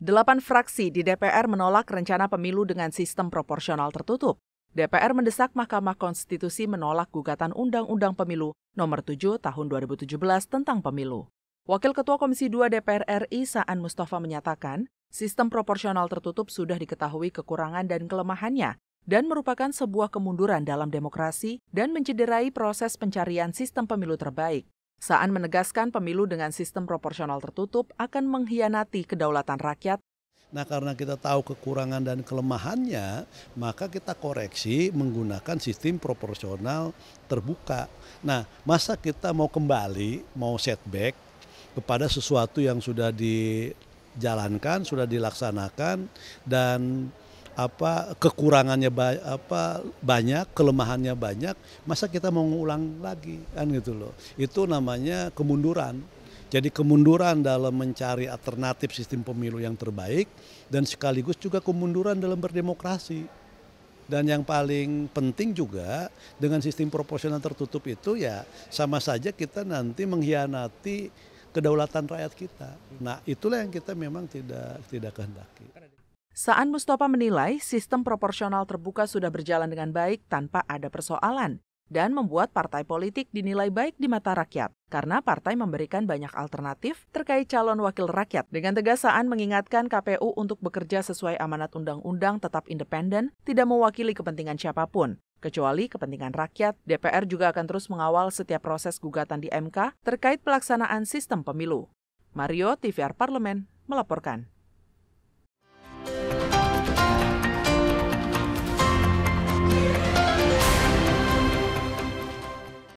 Delapan fraksi di DPR menolak rencana pemilu dengan sistem proporsional tertutup. DPR mendesak Mahkamah Konstitusi menolak gugatan Undang-Undang Pemilu Nomor 7 Tahun 2017 tentang Pemilu. Wakil Ketua Komisi 2 DPR RI Saan Mustafa menyatakan, sistem proporsional tertutup sudah diketahui kekurangan dan kelemahannya dan merupakan sebuah kemunduran dalam demokrasi dan mencederai proses pencarian sistem pemilu terbaik. Saan menegaskan pemilu dengan sistem proporsional tertutup akan mengkhianati kedaulatan rakyat Nah karena kita tahu kekurangan dan kelemahannya, maka kita koreksi menggunakan sistem proporsional terbuka. Nah masa kita mau kembali, mau setback kepada sesuatu yang sudah dijalankan, sudah dilaksanakan, dan apa kekurangannya ba apa banyak, kelemahannya banyak, masa kita mau ngulang lagi kan gitu loh. Itu namanya kemunduran. Jadi kemunduran dalam mencari alternatif sistem pemilu yang terbaik dan sekaligus juga kemunduran dalam berdemokrasi. Dan yang paling penting juga dengan sistem proporsional tertutup itu ya sama saja kita nanti mengkhianati kedaulatan rakyat kita. Nah, itulah yang kita memang tidak tidak kehendaki. Saan Mustafa menilai sistem proporsional terbuka sudah berjalan dengan baik tanpa ada persoalan dan membuat partai politik dinilai baik di mata rakyat karena partai memberikan banyak alternatif terkait calon wakil rakyat. Dengan tegas Saan mengingatkan KPU untuk bekerja sesuai amanat undang-undang tetap independen, tidak mewakili kepentingan siapapun. Kecuali kepentingan rakyat, DPR juga akan terus mengawal setiap proses gugatan di MK terkait pelaksanaan sistem pemilu. Mario, TVR Parlemen, melaporkan.